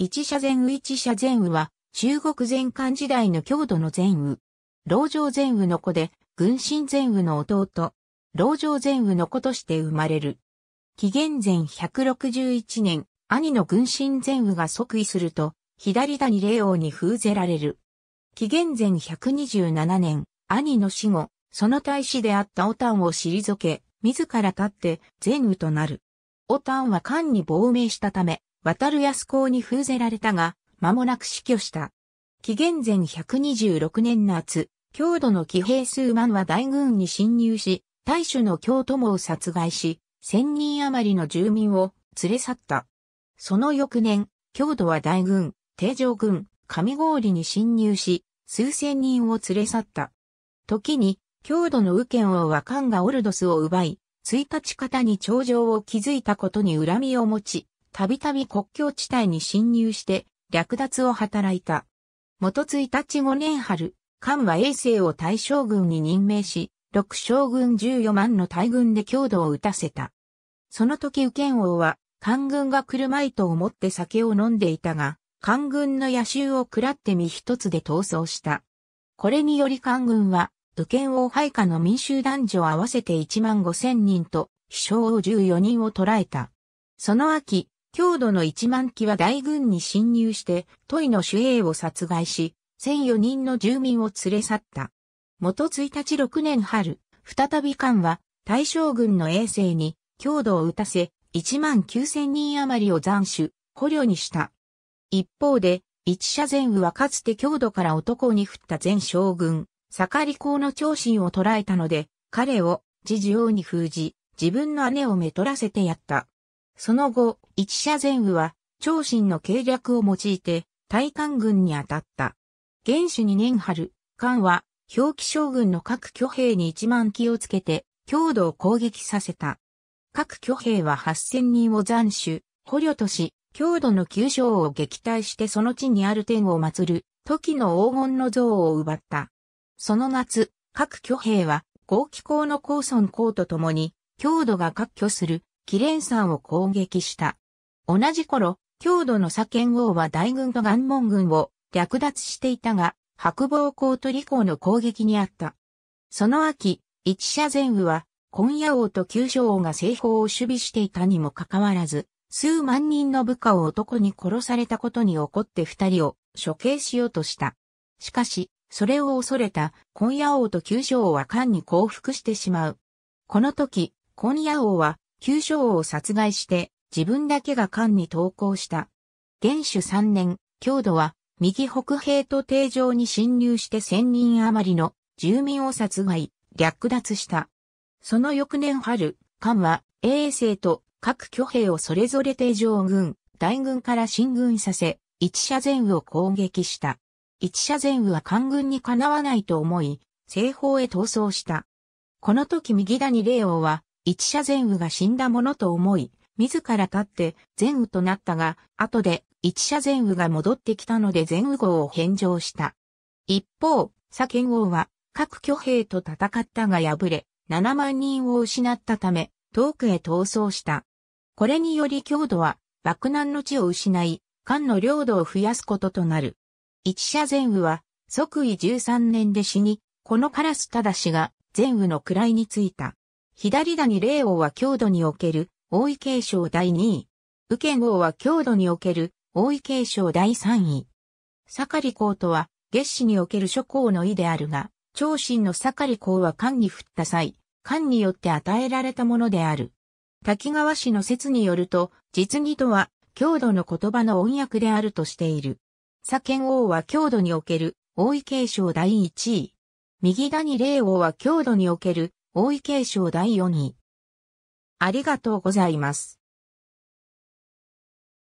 一社前雨一社前右は、中国前漢時代の郷土の前右。老城前右の子で、軍神前右の弟。老城前右の子として生まれる。紀元前161年、兄の軍神前右が即位すると、左谷霊王に封ぜられる。紀元前127年、兄の死後、その大使であったオタンを退け、自ら立って前右となる。オタンは漢に亡命したため、渡る安公に封ぜられたが、間もなく死去した。紀元前126年夏、郷土の騎兵数万は大軍に侵入し、大主の京友を殺害し、千人余りの住民を連れ去った。その翌年、郷土は大軍、定常軍、上郡に侵入し、数千人を連れ去った。時に、郷土の右権王は漢がオルドスを奪い、一日方に頂上を築いたことに恨みを持ち、たびたび国境地帯に侵入して略奪を働いた。元一日5年春、漢は衛星を大将軍に任命し、六将軍14万の大軍で強度を打たせた。その時右剣王は、漢軍が来るまいと思って酒を飲んでいたが、漢軍の野衆を食らって身一つで逃走した。これにより漢軍は、右剣王配下の民衆男女合わせて1万5千人と、飛翔王14人を捕らえた。その秋、郷土の一万機は大軍に侵入して、トイの守衛を殺害し、1004人の住民を連れ去った。元1日6年春、再び艦は大将軍の衛星に郷土を打たせ、1万9000人余りを斬首、捕虜にした。一方で、一社前雨はかつて郷土から男に降った前将軍、盛り公の長身を捕らえたので、彼を自事情に封じ、自分の姉をめとらせてやった。その後、一社前雨は、長信の計略を用いて、大韓軍に当たった。元首2年春、韓は、表記将軍の各挙兵に1万気をつけて、強度を攻撃させた。各挙兵は8000人を斬首、捕虜とし、強度の急将を撃退してその地にある天を祀る、時の黄金の像を奪った。その夏、各挙兵は、合気校の高村校と共に、強度が割拠する、祁連山を攻撃した。同じ頃、郷土の左賢王は大軍と岩門軍を略奪していたが、白暴公と李公の攻撃にあった。その秋、一社前雨は、今夜王と旧将王が西方を守備していたにもかかわらず、数万人の部下を男に殺されたことに怒って二人を処刑しようとした。しかし、それを恐れた今夜王と旧将王は官に降伏してしまう。この時、今夜王は旧将を殺害して自分だけが漢に投降した。元首三年、郷土は右北平と定城に侵入して千人余りの住民を殺害、略奪した。その翌年春、漢は衛星と各挙兵をそれぞれ定城軍、大軍から進軍させ、一社前雨を攻撃した。一社前雨は官軍にかなわないと思い、西方へ逃走した。この時右谷霊王は、一社前雨が死んだものと思い、自ら立って前雨となったが、後で一社前雨が戻ってきたので前雨号を返上した。一方、左賢王は各挙兵と戦ったが敗れ、7万人を失ったため、遠くへ逃走した。これにより郷土は、爆弾の地を失い、漢の領土を増やすこととなる。一社前雨は、即位13年で死に、このカラスただしが前雨の位についた。左谷霊王は郷土における、王位継承第2位。右剣王は郷土における、王位継承第3位。盛り公とは、月子における諸公の意であるが、長身の盛り公は官に振った際、官によって与えられたものである。滝川氏の説によると、実技とは、郷土の言葉の音訳であるとしている。左剣王は郷土における、王位継承第1位。右谷霊王は郷土における、王位継承第4位。ありがとうございます。